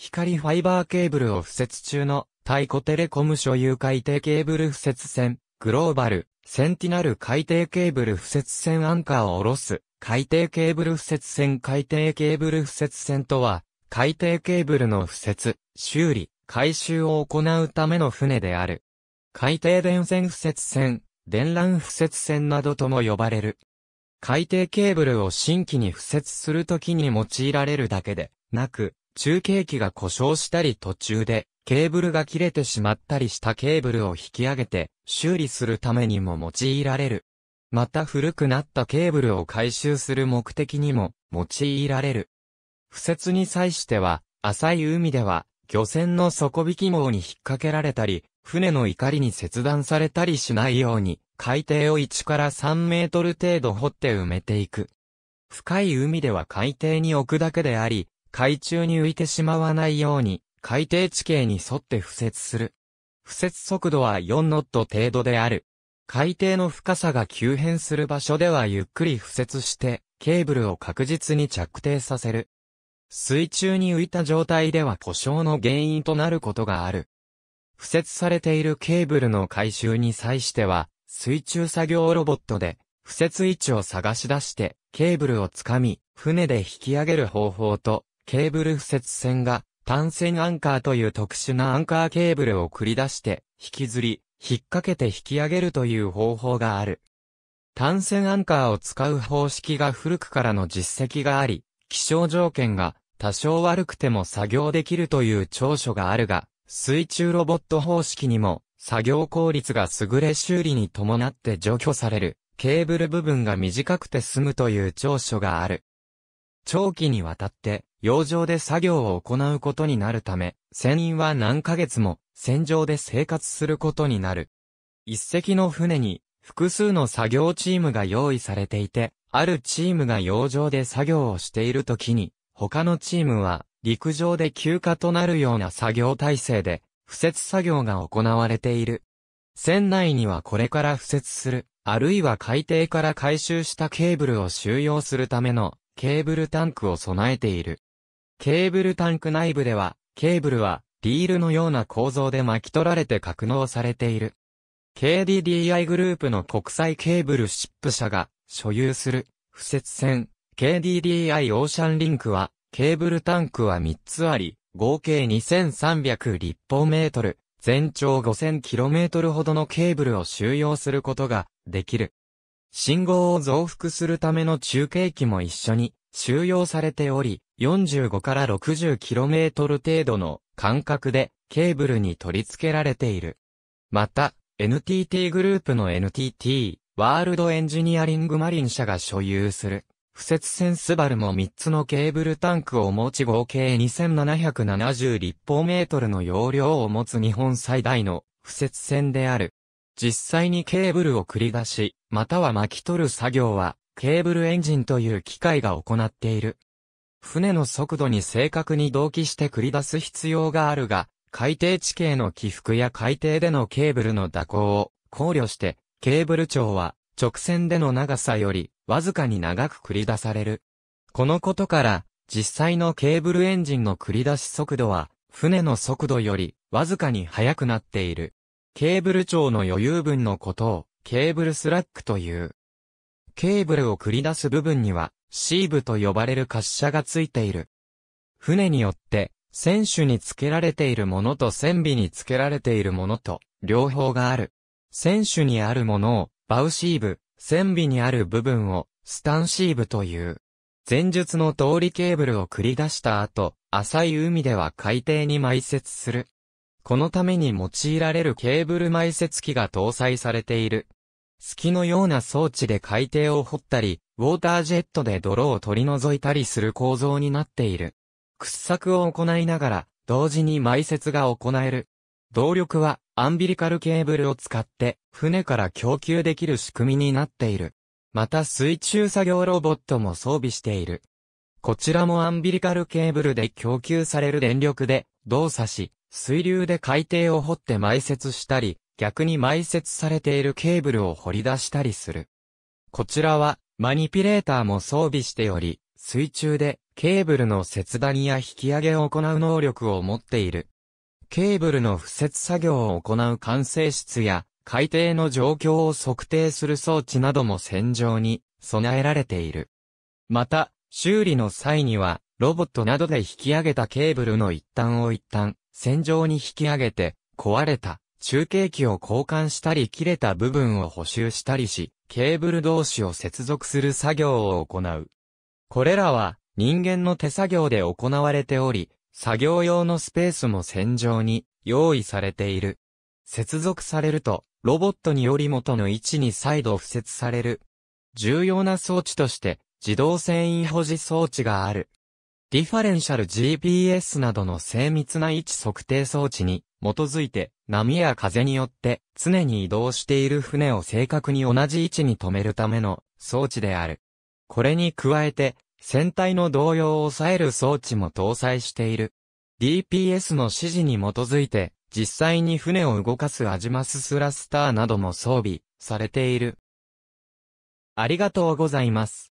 光ファイバーケーブルを敷設中の、太鼓テレコム所有海底ケーブル敷設船、グローバル、センティナル海底ケーブル敷設船アンカーを下ろす、海底ケーブル敷設船海底ケーブル敷設船とは、海底ケーブルの敷設、修理、回収を行うための船である。海底電線敷設船、電乱敷設船などとも呼ばれる。海底ケーブルを新規に敷設するときに用いられるだけで、なく、中継機が故障したり途中でケーブルが切れてしまったりしたケーブルを引き上げて修理するためにも用いられる。また古くなったケーブルを回収する目的にも用いられる。不設に際しては、浅い海では、漁船の底引き網に引っ掛けられたり、船の怒りに切断されたりしないように、海底を1から3メートル程度掘って埋めていく。深い海では海底に置くだけであり、海中に浮いてしまわないように、海底地形に沿って敷設する。敷設速度は4ノット程度である。海底の深さが急変する場所ではゆっくり敷設して、ケーブルを確実に着底させる。水中に浮いた状態では故障の原因となることがある。付設されているケーブルの回収に際しては、水中作業ロボットで、付設位置を探し出して、ケーブルをつかみ、船で引き上げる方法と、ケーブル付設線が単線アンカーという特殊なアンカーケーブルを繰り出して引きずり、引っ掛けて引き上げるという方法がある。単線アンカーを使う方式が古くからの実績があり、気象条件が多少悪くても作業できるという長所があるが、水中ロボット方式にも作業効率が優れ修理に伴って除去されるケーブル部分が短くて済むという長所がある。長期にわたって洋上で作業を行うことになるため、船員は何ヶ月も船上で生活することになる。一隻の船に複数の作業チームが用意されていて、あるチームが洋上で作業をしている時に、他のチームは陸上で休暇となるような作業体制で、敷設作業が行われている。船内にはこれから敷設する、あるいは海底から回収したケーブルを収容するためのケーブルタンクを備えている。ケーブルタンク内部では、ケーブルは、リールのような構造で巻き取られて格納されている。KDDI グループの国際ケーブルシップ社が所有する不設線 KDDI オーシャンリンクはケーブルタンクは3つあり合計2300立方メートル全長 5000km ほどのケーブルを収容することができる。信号を増幅するための中継機も一緒に収容されており、45から 60km 程度の間隔でケーブルに取り付けられている。また、NTT グループの NTT ワールドエンジニアリングマリン社が所有する。不接線スバルも3つのケーブルタンクを持ち合計2770立方メートルの容量を持つ日本最大の不接線である。実際にケーブルを繰り出し、または巻き取る作業はケーブルエンジンという機械が行っている。船の速度に正確に同期して繰り出す必要があるが、海底地形の起伏や海底でのケーブルの蛇行を考慮して、ケーブル長は直線での長さよりわずかに長く繰り出される。このことから、実際のケーブルエンジンの繰り出し速度は、船の速度よりわずかに速くなっている。ケーブル長の余裕分のことを、ケーブルスラックという。ケーブルを繰り出す部分には、シーブと呼ばれる滑車がついている。船によって、船首に付けられているものと船尾に付けられているものと、両方がある。船首にあるものを、バウシーブ、船尾にある部分を、スタンシーブという。前述の通りケーブルを繰り出した後、浅い海では海底に埋設する。このために用いられるケーブル埋設機が搭載されている。隙のような装置で海底を掘ったり、ウォータージェットで泥を取り除いたりする構造になっている。掘削を行いながら、同時に埋設が行える。動力は、アンビリカルケーブルを使って、船から供給できる仕組みになっている。また水中作業ロボットも装備している。こちらもアンビリカルケーブルで供給される電力で動作し、水流で海底を掘って埋設したり、逆に埋設されているケーブルを掘り出したりする。こちらはマニピュレーターも装備しており、水中でケーブルの切断や引き上げを行う能力を持っている。ケーブルの付設作業を行う管制室や海底の状況を測定する装置なども戦場に備えられている。また、修理の際にはロボットなどで引き上げたケーブルの一端を一旦戦場に引き上げて壊れた中継機を交換したり切れた部分を補修したりし、ケーブル同士を接続する作業を行う。これらは人間の手作業で行われており、作業用のスペースも線上に用意されている。接続されると、ロボットにより元の位置に再度付設される。重要な装置として、自動繊維保持装置がある。ディファレンシャル GPS などの精密な位置測定装置に基づいて、波や風によって常に移動している船を正確に同じ位置に止めるための装置である。これに加えて、船体の動揺を抑える装置も搭載している。DPS の指示に基づいて、実際に船を動かすアジマススラスターなども装備されている。ありがとうございます。